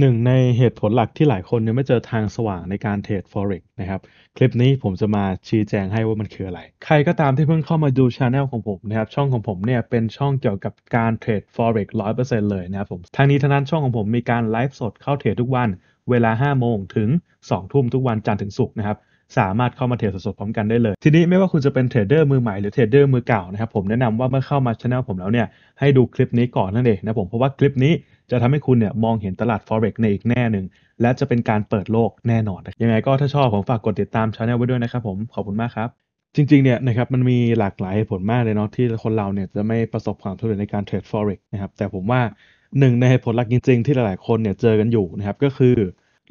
หนึ่ง ในเหตุผลหลักที่หลายคนยังไม่เจอทางสว่างในการเทรด forex นะครับ คลิปนี้ผมจะมาชี้แจงให้ว่ามันคืออะไร ใครก็ตามที่เพิ่งเข้ามาดูช anel ของผมนะครับช่องของผมเนี่ยเป็นช่องเกี่ยวกับการเทรด forex 100%เลยนะครับผมทางนี้ทางนั้นช่องของผมมีการไลฟ์สดเข้าเทรดทุกวัน เวลา 5 โมงถึง 2 ทุ่มทุกวันจันทร์ถึงศุกร์นะครับ สามารถเข้ามาเทรดสดๆพร้อมกันได้เลย ทีนี้ไม่ว่าคุณจะเป็นเทรดเดอร์มือใหม่หรือเทรดเดอร์มือเก่านะครับผมแนะนำว่าเมื่อเข้ามาช anel ผมแล้วเนี่ยให้ดูคลิปนี้ก่อนนั่นเองนะผมเพราะว่าคลิปนี้จะทำให้คุณเนี่ยมองเห็นตลาด forex ในอีกแน่หนึ่ง และจะเป็นการเปิดโลกแน่นอน ยังไงก็ถ้าชอบผมฝากกดติดตามช anel ไว้ด้วยนะครับผม ขอบคุณมากครับ จริงๆ เนี่ยนะครับมันมีหลากหลายผลมากเลยเนาะที่คนเราเนี่ยจะไม่ประสบความสำเร็จในการเทรด forex นะครับ แต่ผมว่าหนึ่งในผลหลักจริงๆ ที่หลายๆ คนเนี่ยเจอกันอยู่นะครับก็คือ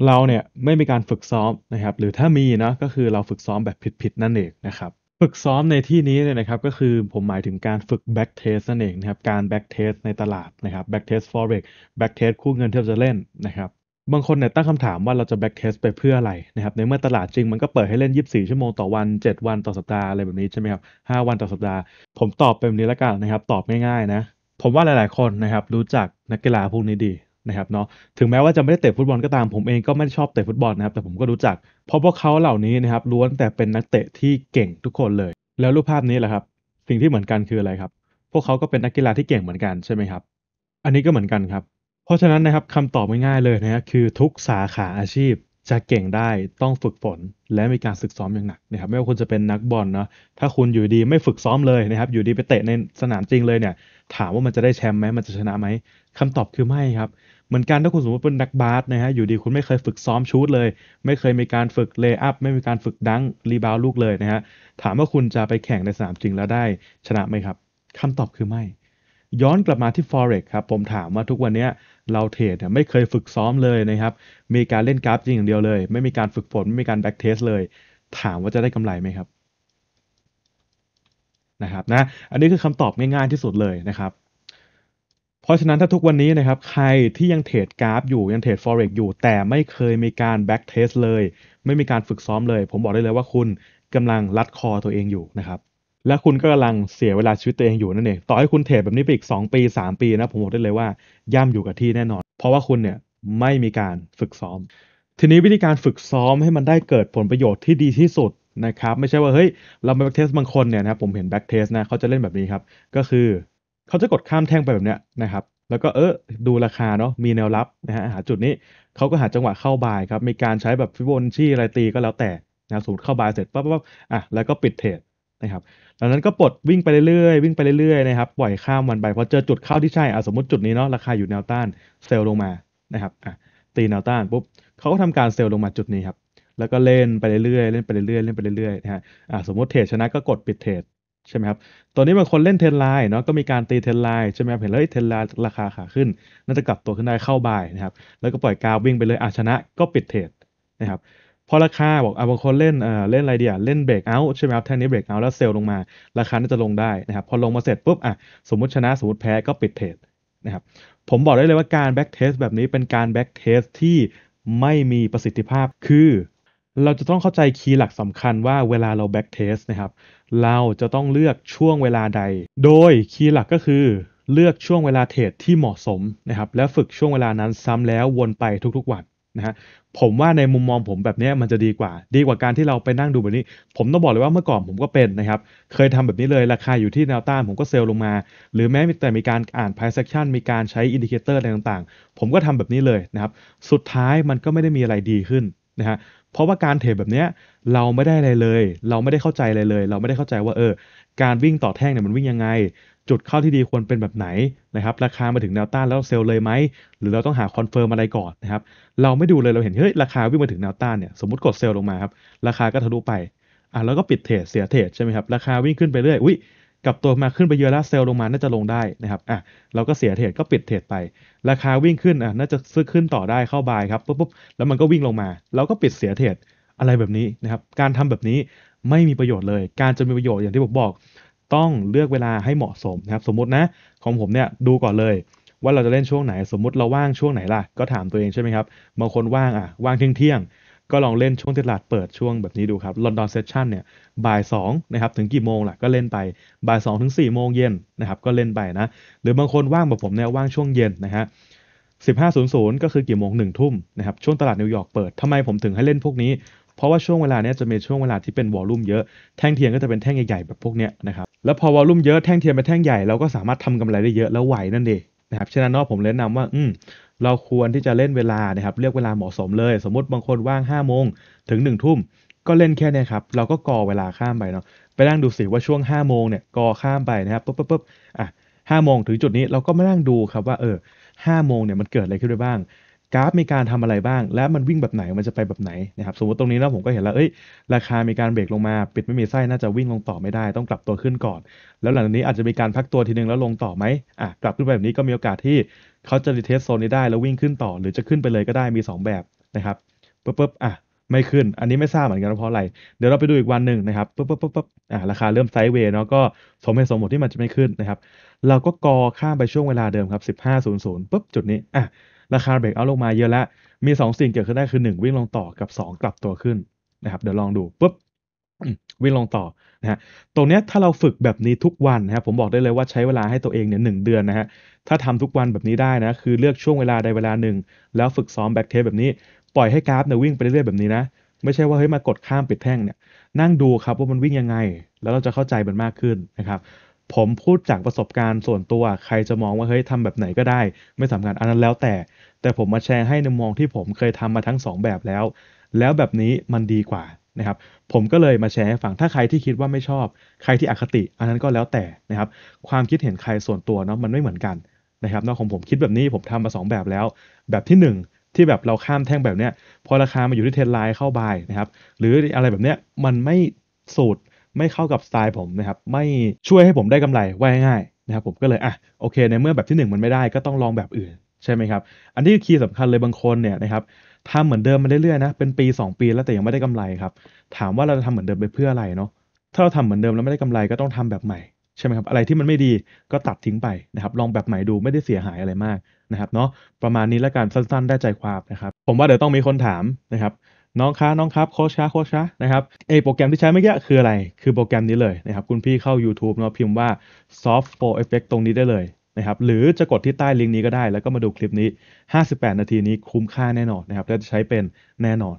เราเนี่ยไม่มีการฝึกซ้อมนะครับหรือถ้ามีนะก็คือเราฝึกซ้อมแบบผิด ๆ นั่นเองนะครับฝึกซ้อมในที่นี้เนี่ยนะครับก็คือผมหมายถึงการฝึกแบ็กเทสนั่นเองนะครับการแบ็กเทสในตลาดนะครับแบ็กเทสฟ forex แบ็กเทสคู่เงินที่เรจะเล่นนะครับบางคนเนี่ยตั้งคำถามว่าเราจะแบ็กเทสไปเพื่ออะไรนะครับในเมื่อตลาดจริงมันก็เปิดให้เล่น 24 ชั่วโมงต่อวัน 7 วันต่อสัปดาห์อะไรแบบนี้ใช่ไหมครับ5วันต่อสัปดาห์ผมตอบเป็นนี้ละกันนะครับตอบง่ายๆนะผมว่าหลายๆคนนะครับรู้จักนักกีฬาพวกนี้ดีนะครับเนาะถึงแม้ว่าจะไม่ได้เตะฟุตบอลก็ตามผมเองก็ไม่ได้ชอบเตะฟุตบอลนะครับแต่ผมก็รู้จัก เพราะพวกเขาเหล่านี้นะครับล้วนแต่เป็นนักเตะที่เก่งทุกคนเลย แล้วรูปภาพนี้แหละครับสิ่งที่เหมือนกันคืออะไรครับพวกเขาก็เป็นนักกีฬาที่เก่งเหมือนกันใช่ไหมครับอันนี้ก็เหมือนกันครับ เพราะฉะนั้นนะครับคำตอบง่ายๆเลยนะคือทุกสาขาอาชีพ จะเก่งได้ต้องฝึกฝนและมีการฝึกซ้อมอย่างหนักนะครับไม่ว่าคุณจะเป็นนักบอลเนาะถ้าคุณอยู่ดีไม่ฝึกซ้อมเลยนะครับอยู่ดีไปเตะในสนามจริงเลยเนี่ยถามว่ามันจะได้แชมป์ไหมมันจะชนะไหมคำตอบคือไม่ครับเหมือนกันถ้าคุณสมมติเป็นนักบาสนะฮะอยู่ดีคุณไม่เคยฝึกซ้อมชูตเลย ไม่เคยมีการฝึกเลย์อัพไม่มีการฝึกดังรีบาวลูกเลยนะฮะถามว่าคุณจะไปแข่งในสนามจริงแล้วได้ชนะไหมครับ คำตอบคือไม่ ย้อนกลับมาที่ forex ครับ ผมถามว่าทุกวันนี้เราเทรดเนี่ยไม่เคยฝึกซ้อมเลยนะครับ มีการเล่นกราฟจริงอย่างเดียวเลย ไม่มีการฝึกฝนไม่มีการแบ็กเทสเลย ถามว่าจะได้กำไรไหมครับ นะครับนะอันนี้คือคำตอบง่ายๆที่สุดเลยนะครับราะฉะนั้นถ้าทุกวันนี้นะครับใครที่ยังเทรดกราฟอยู่ยังเทรด forex อยู่ แต่ไม่เคยมีการ back test เลย ไม่มีการฝึกซ้อมเลย ผมบอกได้เลยว่าคุณกำลังรัดคอตัวเองอยู่นะครับและคุณก็กำลังเสียเวลาชีวิตตัวเองอยู่นั่นเองต่อให้คุณเทรดแบบนี้ไปอีก 2 ปี 3 ปีนะผมบอกได้เลยว่าย่ำอยู่กับที่แน่นอนเพราะว่าคุณเนี่ยไม่มีการฝึกซ้อมทีนี้วิธีการฝึกซ้อมให้มันได้เกิดผลประโยชน์ที่ดีที่สุดนะครับ ไม่ใช่ว่าเฮ้ยเราไปแบ็กเทสบางคนเนี่ยนะผมเห็นแบ็กเทสนะเขาจะเล่นแบบนี้ครับก็คือเขาจะกดข้ามแท่งไปแบบเนี้ยนะครับ แล้วก็เออดูราคาเนาะมีแนวรับนะฮะหาจุดนี้เขาก็หาจังหวะเข้าบายครับมีการใช้แบบฟิโบนัชชีอะไรตีก็แล้วแต่นะสูตรเข้าบายเสร็จปั๊บปั๊บอ่ะแล้วก็ปิดเทรดนะครับหลังนั้นก็ปลดวิ่งไปเรื่อยๆวิ่งไปเรื่อยๆนะครับปล่อยข้ามวันไปพอเจอจุดเข้าที่ใช่อ่ะสมมติจุดนี้เนาะราคาอยู่แนวต้านเซลลงมานะครับอ่ะตีแนวต้านปุ๊บเขาก็ทำการเซลลลงมาจุดนี้ครับแล้วก็เล่นไปเรื่อยๆเล่นไปเรื่อยๆเล่นไปเรื่อยๆนะฮะอ่ะสมมติเทรดชนะก็กดปิดเทรดใช่ไหมครับตอนนี้บางคนเล่นเทนไลน์เนาะ ก็มีการตีเทนไลน์ ใช่ไหมครับเห็นเลยเทนไลน์ราคาขาขึ้น น่าจะกลับตัวขึ้นได้เข้าบ่ายนะครับ แล้วก็ปล่อยกาววิ่งไปเลยอาชนะก็ปิดเทรดนะครับ พอราคาบอกอาบางคนเล่นเอ่อเล่นอะไรเดียเล่นเบรกเอาท์ใช่ไหมครับ แท่งนี้เบรกเอาท์แล้วเซลลลงมา ราคาน่าจะลงได้นะครับ พอลงมาเสร็จปุ๊บ อ่ะ สมมติชนะ สมมติแพ้ก็ปิดเทรดนะครับ ผมบอกได้เลยว่าการแบ็กเทสแบบนี้เป็นการแบ็กเทสที่ไม่มีประสิทธิภาพคือเราจะต้องเข้าใจคีย์หลักสำคัญว่า เวลาเราแบ็กเทสนะครับ เราจะต้องเลือกช่วงเวลาใด โดยคีย์หลักก็คือเลือกช่วงเวลาเทรดที่เหมาะสมนะครับ และฝึกช่วงเวลานั้นซ้ำแล้ววนไปทุก ๆ วันนะฮะผมว่าในมุมมองผมแบบนี้มันจะดีกว่า ดีกว่าการที่เราไปนั่งดูแบบนี้ ผมต้องบอกเลยว่าเมื่อก่อนผมก็เป็นนะครับ เคยทำแบบนี้เลย ราคาอยู่ที่แนวต้านผมก็เซลลงมา หรือแม้แต่มีการอ่าน price action มีการใช้อินดิเคเตอร์อะไรต่างๆ ผมก็ทำแบบนี้เลยนะครับ สุดท้ายมันก็ไม่ได้มีอะไรดีขึ้นนะฮะเพราะว่าการเทรดแบบเนี้ยเราไม่ได้อะไรเลย เราไม่ได้เข้าใจอะไรเลย เราไม่ได้เข้าใจว่าเออการวิ่งต่อแท่งเนี่ยมันวิ่งยังไง จุดเข้าที่ดีควรเป็นแบบไหนนะครับราคามาถึงแนวต้านแล้วเซลล์เลยไหมหรือเราต้องหาคอนเฟิร์มอะไรก่อนนะครับเราไม่ดูเลยเราเห็นเฮ้ยราคาวิ่งมาถึงแนวต้านเนี่ยสมมติกดเซลล์ลงมาครับ ราคาก็ทะลุไป อ่ะแล้วก็ปิดเทรดเสียเทรดใช่ไหมครับราคาวิ่งขึ้นไปเรื่อยอุ้ยกลับตัวมาขึ้นไปเยอะแล้วเซลล์ลงมาน่าจะลงได้นะครับอ่ะเราก็เสียเทรดก็ปิดเทรดไปราคาวิ่งขึ้นอ่ะน่าจะซื้อขึ้นต่อได้เข้าบายครับปุ๊บปุ๊บแล้วมันก็วิ่งลงมาเราก็ปิดเสียเทรดอะไรแบบนี้นะครับการทำแบบนี้ไม่มีประโยชน์เลย การจะมีประโยชน์อย่างที่ผมบอก ต้องเลือกเวลาให้เหมาะสมนะครับสมมตินะของผมเนี่ยดูก่อนเลยว่าเราจะเล่นช่วงไหนสมมติเราว่างช่วงไหนล่ะก็ถามตัวเองใช่ไหมครับบางคนว่างอ่ะว่างเที่ยงเที่ยงก็ลองเล่นช่วงตลาดเปิดช่วงแบบนี้ดูครับ ลอนดอนเซสชั่นเนี่ยบ่าย2นะครับถึงกี่โมงล่ะก็เล่นไปบ่าย2ถึง4โมงเย็นนะครับก็เล่นไปนะ หรือบางคนว่างแบบผมเนี่ยว่างช่วงเย็นนะฮะ15.00 ก็คือกี่โมง 1 ทุ่มนะครับช่วงตลาดนิวยอร์กเปิดทำไมผมถึงให้เล่นพวกนี้เพราะว่าช่วงเวลาเนี้ยจะมีช่วงเวลาที่เป็นวอลลุ่มเยอะแท่งเทียนก็จะเป็นแท่งใหญ่ๆแบบพวกเนี้ยนะครับแล้วพอวอลลุ่มเยอะแท่งเทียนเป็นแท่งใหญ่เราก็สามารถทำกำไรได้เยอะแล้วไหวนั่นเองนะครับฉะนั้นนอกผมแนะนำว่าอืมเราควรที่จะเล่นเวลานะครับ เลือกเวลาเหมาะสมเลย สมมติบางคนว่าง5้าโมงถึง1นึ่ทุ่ม ก็เล่นแค่นี้ครับ เราก็กอเวลาข้ามไปเนาะ ไปนั่งดูสิว่าช่วง5้าโมงเนี่ยกอข้ามไปนะครับ ปุ๊บปุ๊บปุ๊บอ่ะห้าโมงถึงจุดนี้เราก็มานั่งดูครับว่าเออห้าโมงเนี่ยมันเกิดอะไรขึ้นไปบ้างกราฟมีการทำอะไรบ้าง และมันวิ่งแบบไหน มันจะไปแบบไหนนะครับ สมมติตรงนี้นะผมก็เห็นแล้ว เอ้ย ราคามีการเบรกลงมา ปิดไม่มีไส้ น่าจะวิ่งลงต่อไม่ได้ ต้องกลับตัวขึ้นก่อน แล้วหลังจากนี้อาจจะมีการพักตัวทีนึงแล้วลงต่อไหมอ่ะ กลับขึ้นไปแบบนี้ก็มีโอกาสที่เขาจะรีเทสโซนนี้ได้ แล้ววิ่งขึ้นต่อ หรือจะขึ้นไปเลยก็ได้ มี 2 แบบนะครับปุ๊บปุ๊บอ่ะ ไม่ขึ้น อันนี้ไม่ทราบเหมือนกันเพราะอะไร เดี๋ยวเราไปดูอีกวันหนึ่งนะครับปุ๊บปุ๊บปุ๊บปุ๊บอ่ะ ราคาเริ่มไซด์เวย์เนาะก็สมเหตุสมผลที่มันจะไม่ขึ้นนะครับ เราก็กอข้ามไปช่วงเวลาเดิมครับ 1500ปุ๊บจุดนี้อ่ะราคาเบรกเอาลงมาเยอะแล้ว มี 2 สิ่งเกิดขึ้นได้ คือ 1 วิ่งลงต่อกับ 2 กลับตัวขึ้น นะครับ เดี๋ยวลองดูปุ๊บวิ่งลงต่อนะฮะตรงนี้ถ้าเราฝึกแบบนี้ทุกวันนะครับผมบอกได้เลยว่าใช้เวลาให้ตัวเองเนี่ยหเดือนนะฮะถ้าทำทุกวันแบบนี้ได้นะคือเลือกช่วงเวลาใดเวลาหนึ่ง แล้วฝึกซ้อมแบ็คเทสแบบนี้ ปล่อยให้กราฟเนี่ยวิ่งไปเรื่อยๆแบบนี้นะไม่ใช่ว่าเฮ้ยมากดข้ามปิดแท่งเนี่ย นั่งดูครับ ว่ามันวิ่งยังไง แล้วเราจะเข้าใจมันมากขึ้นนะครับผมพูดจากประสบการณ์ส่วนตัวใครจะมองว่าเฮ้ยทำแบบไหนก็ได้ ไม่สำคัญ อันนั้นแล้วแต่ แต่ผมมาแชร์ให้ในมองที่ผมเคยทำมาทั้ง 2 แบบแล้ว แล้วแบบนี้มันดีกว่านะครับ ผมก็เลยมาแชร์ให้ฟังถ้าใครที่คิดว่าไม่ชอบ ใครที่อคติ อันนั้นก็แล้วแต่นะครับ ความคิดเห็นใครส่วนตัวเนาะมันไม่เหมือนกันนะครับนอกของผมคิดแบบนี้ผมทำมา2แบบแล้ว แบบที่ 1 ที่แบบเราข้ามแท่งแบบเนี้ยพอราคามาอยู่ที่เทนไลน์เข้าบายนะครับหรืออะไรแบบเนี้ยมันไม่สูตรไม่เข้ากับสไตล์ผมนะครับ ไม่ช่วยให้ผมได้กำไรไว้ง่ายนะครับ ผมก็เลยอ่ะโอเค ในเมื่อแบบที่ 1 มันไม่ได้ก็ต้องลองแบบอื่นใช่ไหมครับอันนี้คือคีย์สำคัญเลยบางคนเนี่ยนะครับทำเหมือนเดิมมาเรื่อยๆนะเป็นปี 2 ปีแล้วแต่ยังไม่ได้กำไรครับถามว่าเราจะทำเหมือนเดิมไปเพื่ออะไรเนาะถ้าเราทำเหมือนเดิมแล้วไม่ได้กำไรก็ต้องทำแบบใหม่ใช่ไหมครับอะไรที่มันไม่ดีก็ตัดทิ้งไปนะครับ ลองแบบใหม่ดูไม่ได้เสียหายอะไรมากนะครับ เนาะประมาณนี้และกันสั้น ๆ ได้ใจความนะครับผมว่าเดี๋ยวต้องมีคนถามนะครับน้องค้าน้องครับ โคชค้า โคชค้า นะครับเอโปรแกรมที่ใช้เมื่อกี้คืออะไร คือโปรแกรมนี้เลยนะครับ คุณพี่เข้า y o u t u b เนาะ พิมพ์ว่า soft o r effect ตรงนี้ได้เลยนะครับ หรือจะกดที่ใต้ลิงก์นี้ก็ได้ แล้วก็มาดูคลิปนี้ 58 นาทีนี้คุ้มค่าแน่นอนนะครับและจะใช้เป็นแน่นอน